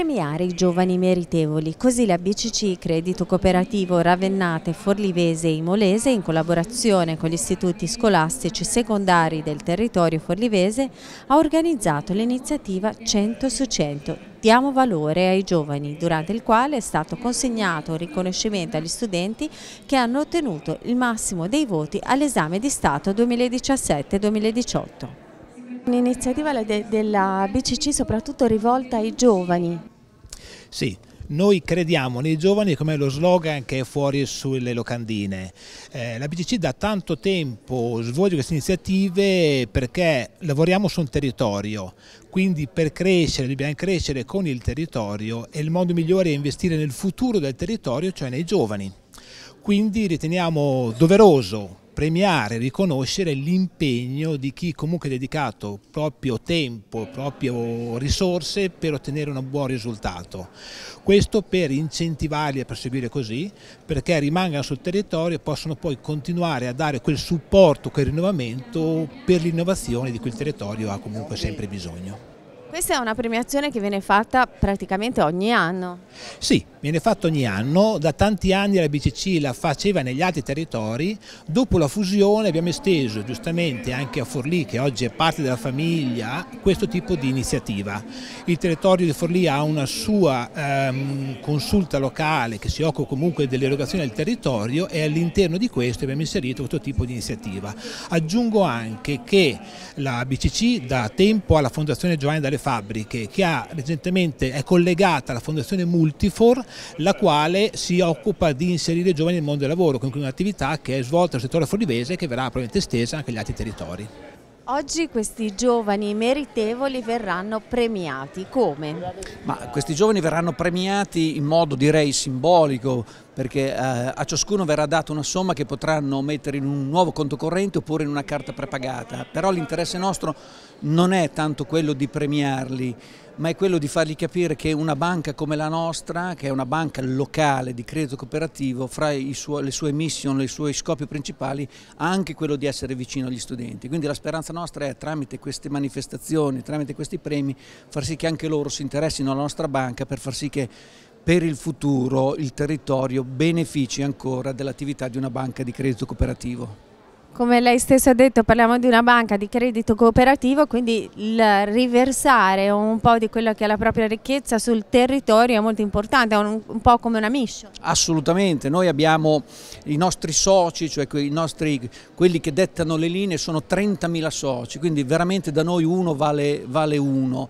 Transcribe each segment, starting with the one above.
premiare i giovani meritevoli. Così la BCC Credito Cooperativo Ravennate, Forlivese e Imolese, in collaborazione con gli istituti scolastici secondari del territorio forlivese, ha organizzato l'iniziativa 100 su 100, Diamo valore ai giovani, durante il quale è stato consegnato un riconoscimento agli studenti che hanno ottenuto il massimo dei voti all'esame di Stato 2017-2018. Un'iniziativa della BCC soprattutto rivolta ai giovani sì, noi crediamo nei giovani come lo slogan che è fuori sulle locandine. Eh, la BCC da tanto tempo svolge queste iniziative perché lavoriamo su un territorio, quindi per crescere dobbiamo crescere con il territorio e il modo migliore è investire nel futuro del territorio, cioè nei giovani. Quindi riteniamo doveroso premiare, riconoscere l'impegno di chi comunque ha dedicato proprio tempo, proprio risorse per ottenere un buon risultato. Questo per incentivarli a proseguire così, perché rimangano sul territorio e possono poi continuare a dare quel supporto, quel rinnovamento per l'innovazione di cui il territorio ha comunque sempre bisogno. Questa è una premiazione che viene fatta praticamente ogni anno. Sì, viene fatto ogni anno, da tanti anni la BCC la faceva negli altri territori, dopo la fusione abbiamo esteso giustamente anche a Forlì che oggi è parte della famiglia questo tipo di iniziativa. Il territorio di Forlì ha una sua ehm, consulta locale che si occupa comunque dell'erogazione del territorio e all'interno di questo abbiamo inserito questo tipo di iniziativa. Aggiungo anche che la BCC da tempo alla Fondazione Giovanni dalle Fabbriche che ha recentemente è collegata alla Fondazione Multifor la quale si occupa di inserire i giovani nel mondo del lavoro, quindi un'attività che è svolta nel settore forlivese e che verrà probabilmente estesa anche agli altri territori. Oggi questi giovani meritevoli verranno premiati, come? Ma questi giovani verranno premiati in modo direi simbolico, perché eh, a ciascuno verrà data una somma che potranno mettere in un nuovo conto corrente oppure in una carta prepagata, però l'interesse nostro non è tanto quello di premiarli, ma è quello di fargli capire che una banca come la nostra, che è una banca locale di credito cooperativo, fra suo, le sue mission, i suoi scopi principali, ha anche quello di essere vicino agli studenti. Quindi la speranza nostra è tramite queste manifestazioni, tramite questi premi, far sì che anche loro si interessino alla nostra banca per far sì che per il futuro il territorio benefici ancora dell'attività di una banca di credito cooperativo. Come lei stesso ha detto parliamo di una banca di credito cooperativo, quindi il riversare un po' di quella che è la propria ricchezza sul territorio è molto importante, è un, un po' come una mission. Assolutamente, noi abbiamo i nostri soci, cioè nostri, quelli che dettano le linee sono 30.000 soci, quindi veramente da noi uno vale, vale uno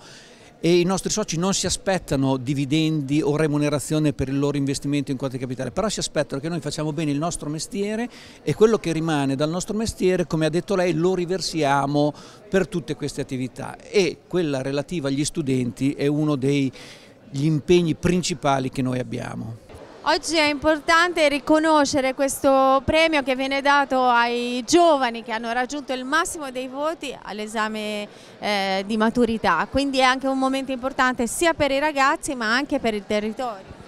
e i nostri soci non si aspettano dividendi o remunerazione per il loro investimento in quote capitale, però si aspettano che noi facciamo bene il nostro mestiere e quello che rimane dal nostro mestiere, come ha detto lei, lo riversiamo per tutte queste attività e quella relativa agli studenti è uno degli impegni principali che noi abbiamo. Oggi è importante riconoscere questo premio che viene dato ai giovani che hanno raggiunto il massimo dei voti all'esame eh, di maturità, quindi è anche un momento importante sia per i ragazzi ma anche per il territorio.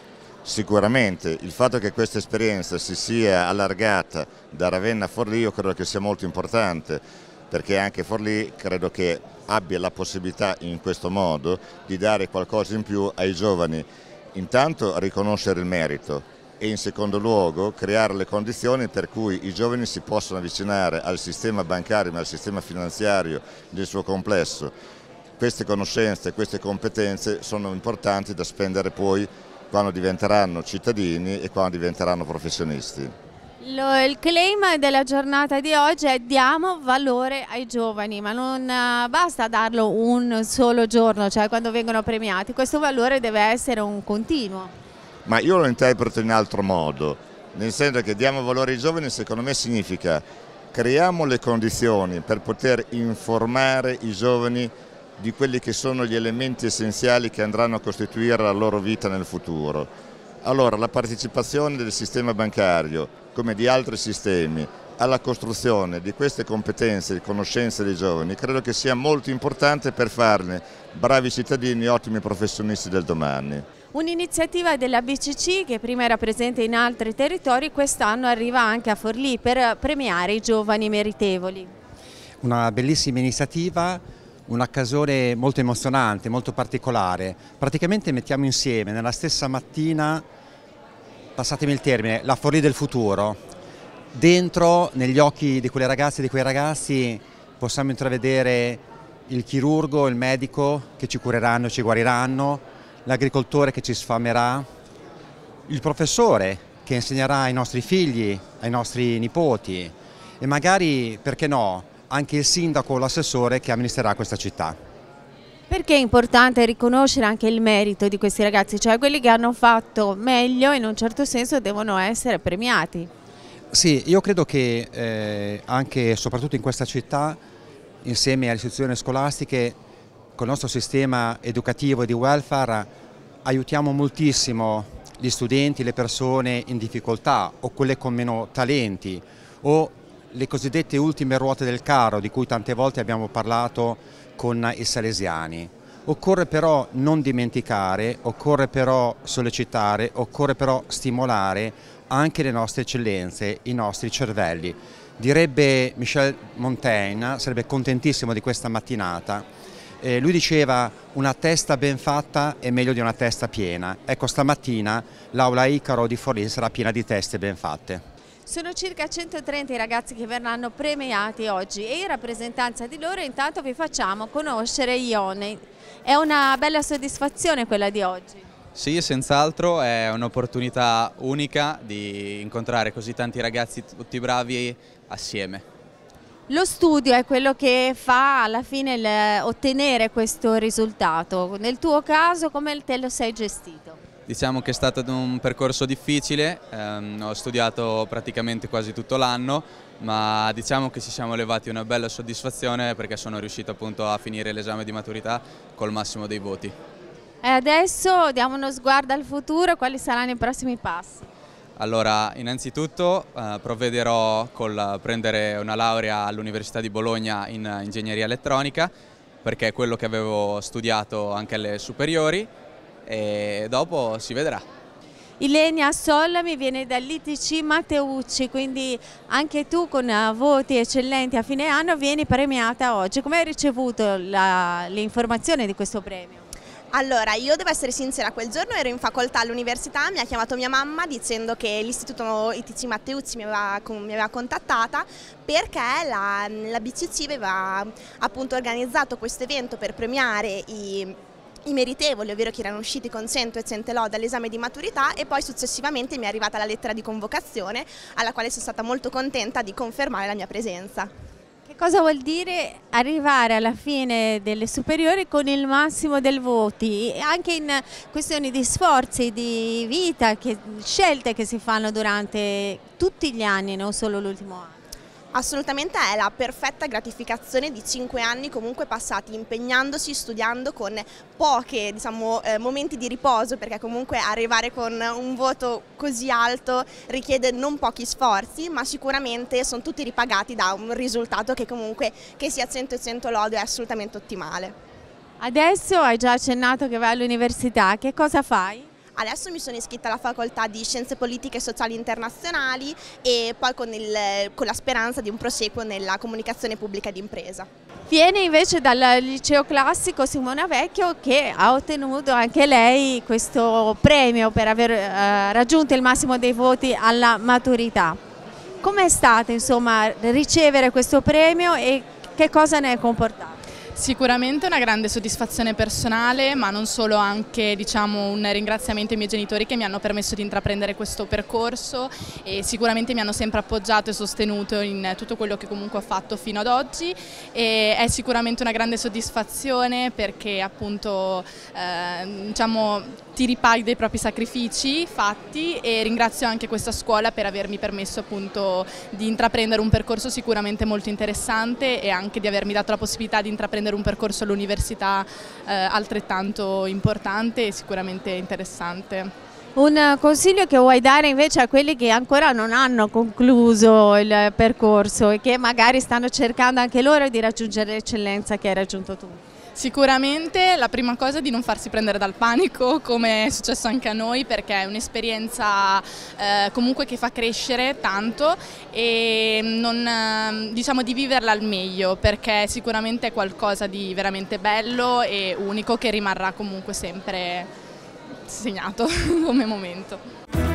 Sicuramente, il fatto che questa esperienza si sia allargata da Ravenna a Forlì io credo che sia molto importante perché anche Forlì credo che abbia la possibilità in questo modo di dare qualcosa in più ai giovani intanto riconoscere il merito e in secondo luogo creare le condizioni per cui i giovani si possano avvicinare al sistema bancario ma al sistema finanziario nel suo complesso. Queste conoscenze, queste competenze sono importanti da spendere poi quando diventeranno cittadini e quando diventeranno professionisti. Lo, il claim della giornata di oggi è diamo valore ai giovani, ma non eh, basta darlo un solo giorno, cioè quando vengono premiati, questo valore deve essere un continuo. Ma io lo interpreto in altro modo, nel senso che diamo valore ai giovani secondo me significa creiamo le condizioni per poter informare i giovani di quelli che sono gli elementi essenziali che andranno a costituire la loro vita nel futuro. Allora la partecipazione del sistema bancario, come di altri sistemi alla costruzione di queste competenze e conoscenze dei giovani credo che sia molto importante per farne bravi cittadini e ottimi professionisti del domani. Un'iniziativa della BCC che prima era presente in altri territori quest'anno arriva anche a Forlì per premiare i giovani meritevoli. Una bellissima iniziativa un'occasione molto emozionante, molto particolare. Praticamente mettiamo insieme nella stessa mattina passatemi il termine, la Forlì del futuro, dentro, negli occhi di quelle ragazze e di quei ragazzi, possiamo intravedere il chirurgo, il medico che ci cureranno e ci guariranno, l'agricoltore che ci sfamerà, il professore che insegnerà ai nostri figli, ai nostri nipoti e magari, perché no, anche il sindaco o l'assessore che amministrerà questa città. Perché è importante riconoscere anche il merito di questi ragazzi, cioè quelli che hanno fatto meglio in un certo senso devono essere premiati? Sì, io credo che eh, anche e soprattutto in questa città, insieme alle istituzioni scolastiche, col nostro sistema educativo e di welfare aiutiamo moltissimo gli studenti, le persone in difficoltà o quelle con meno talenti o le cosiddette ultime ruote del carro di cui tante volte abbiamo parlato con i salesiani. Occorre però non dimenticare, occorre però sollecitare, occorre però stimolare anche le nostre eccellenze, i nostri cervelli. Direbbe Michel Montaigne, sarebbe contentissimo di questa mattinata, eh, lui diceva una testa ben fatta è meglio di una testa piena. Ecco, stamattina l'aula Icaro di Forlì sarà piena di teste ben fatte. Sono circa 130 i ragazzi che verranno premiati oggi e in rappresentanza di loro intanto vi facciamo conoscere Ione. È una bella soddisfazione quella di oggi. Sì, senz'altro è un'opportunità unica di incontrare così tanti ragazzi tutti bravi assieme. Lo studio è quello che fa alla fine ottenere questo risultato. Nel tuo caso come te lo sei gestito? Diciamo che è stato un percorso difficile, ehm, ho studiato praticamente quasi tutto l'anno, ma diciamo che ci siamo levati una bella soddisfazione perché sono riuscito appunto a finire l'esame di maturità col massimo dei voti. E adesso diamo uno sguardo al futuro, quali saranno i prossimi passi? Allora, innanzitutto eh, provvederò col prendere una laurea all'Università di Bologna in ingegneria elettronica perché è quello che avevo studiato anche alle superiori e dopo si vedrà. Ilenia Solami viene dall'ITC Matteucci, quindi anche tu con eh, voti eccellenti a fine anno vieni premiata oggi. Come hai ricevuto l'informazione di questo premio? Allora, io devo essere sincera, quel giorno ero in facoltà all'università, mi ha chiamato mia mamma dicendo che l'istituto ITC Matteucci mi aveva, mi aveva contattata perché la, la BCC aveva appunto organizzato questo evento per premiare i i meritevoli, ovvero che erano usciti con 100 e 100 lode all'esame di maturità e poi successivamente mi è arrivata la lettera di convocazione alla quale sono stata molto contenta di confermare la mia presenza. Che cosa vuol dire arrivare alla fine delle superiori con il massimo del voti, anche in questioni di sforzi, di vita, che, scelte che si fanno durante tutti gli anni, non solo l'ultimo anno? Assolutamente è la perfetta gratificazione di cinque anni comunque passati impegnandosi, studiando con pochi diciamo, eh, momenti di riposo perché comunque arrivare con un voto così alto richiede non pochi sforzi ma sicuramente sono tutti ripagati da un risultato che comunque che sia 100-100 e lodo è assolutamente ottimale. Adesso hai già accennato che vai all'università, che cosa fai? Adesso mi sono iscritta alla facoltà di Scienze Politiche e Sociali Internazionali e poi con, il, con la speranza di un proseguo nella comunicazione pubblica d'impresa. Viene invece dal liceo classico Simona Vecchio che ha ottenuto anche lei questo premio per aver eh, raggiunto il massimo dei voti alla maturità. Com'è stato insomma, ricevere questo premio e che cosa ne è comportato? Sicuramente una grande soddisfazione personale, ma non solo, anche diciamo, un ringraziamento ai miei genitori che mi hanno permesso di intraprendere questo percorso e sicuramente mi hanno sempre appoggiato e sostenuto in tutto quello che comunque ho fatto fino ad oggi e è sicuramente una grande soddisfazione perché appunto eh, diciamo, ti ripaghi dei propri sacrifici fatti e ringrazio anche questa scuola per avermi permesso appunto di intraprendere un percorso sicuramente molto interessante e anche di avermi dato la possibilità di intraprendere un percorso all'università eh, altrettanto importante e sicuramente interessante. Un consiglio che vuoi dare invece a quelli che ancora non hanno concluso il percorso e che magari stanno cercando anche loro di raggiungere l'eccellenza che hai raggiunto tu? Sicuramente la prima cosa è di non farsi prendere dal panico, come è successo anche a noi, perché è un'esperienza eh, comunque che fa crescere tanto e non, ehm, diciamo di viverla al meglio, perché sicuramente è qualcosa di veramente bello e unico che rimarrà comunque sempre segnato come momento.